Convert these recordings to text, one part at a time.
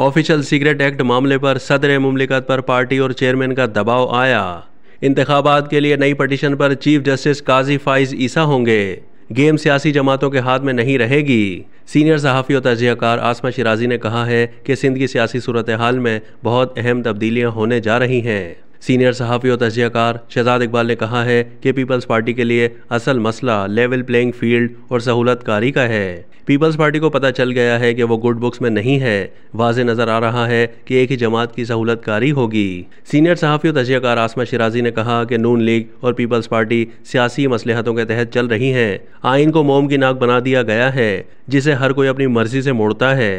official Secret act मामले पर सदर ममलिकत पर पार्टी और चेयरमैन का दबाव आया इंतबात के लिए नई पटिशन पर चीफ जस्टिस काजी फाइज ईसा होंगे गेम सियासी जमातों के हाथ में नहीं रहेगी सीनियर सहाफ़ी और कार आसमा शिराजी ने कहा है कि सिंध की सियासी सूरत हाल में बहुत अहम तब्दीलियाँ होने जा रही हैं सीनियर सहाफ़ी और तजियाकार शहजाद इकबाल ने कहा है कि पीपल्स पार्टी के लिए असल मसला लेवल प्लेइंग फील्ड और सहूलतकारी का है पीपल्स पार्टी को पता चल गया है कि वो गुड बुक्स में नहीं है वाज नज़र आ रहा है कि एक ही जमात की सहूलतकारी होगी सीनियर सहाफ़ी और तजियाकार आसमा शराजी ने कहा कि नून लीग और पीपल्स पार्टी सियासी मसलहतों के तहत चल रही हैं आइन को मोम की नाक बना दिया गया है जिसे हर कोई अपनी मर्जी से मोड़ता है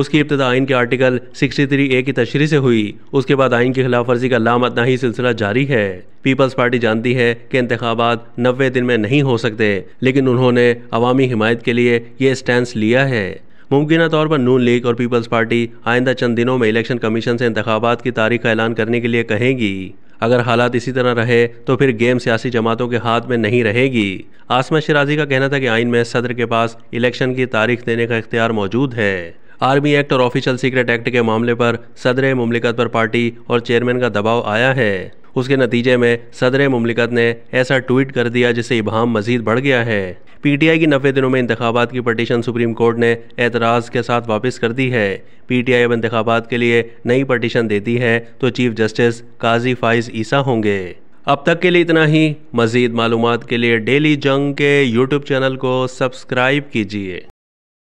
उसकी इब्तदा आइन के आर्टिकल 63 ए की तशरी से हुई उसके बाद आइन की खिलाफ वर्जी का लामतना ही सिलसिला जारी है पीपल्स पार्टी जानती है कि इंतबात नबे दिन में नहीं हो सकते लेकिन उन्होंने अवामी हिमायत के लिए ये स्टैंड लिया है मुमकिन तौर पर नून लीग और पीपल्स पार्टी आइंदा चंद दिनों में इलेक्शन कमीशन से इंतबात की तारीख का ऐलान करने के लिए कहेंगी अगर हालात इसी तरह रहे तो फिर गेम सियासी जमातों के हाथ में नहीं रहेगी आसमा शराजी का कहना था कि आइन में सदर के पास इलेक्शन की तारीख देने का इख्तियार मौजूद है आर्मी एक्ट और ऑफिशियल सीक्रेट एक्ट के मामले पर सदर ममलिकत पर पार्टी और चेयरमैन का दबाव आया है उसके नतीजे में सदर ममलिकत ने ऐसा ट्वीट कर दिया जिससे इबाम मजीद बढ़ गया है पीटीआई की नब्बे दिनों में इंतबात की पटिशन सुप्रीम कोर्ट ने एतराज़ के साथ वापस कर दी है पीटीआई अब इंतबात के लिए नई पटिशन देती है तो चीफ जस्टिस काजी फाइज ईसा होंगे अब तक के लिए इतना ही मज़ीद मालूम के लिए डेली जंग के यूट्यूब चैनल को सब्सक्राइब कीजिए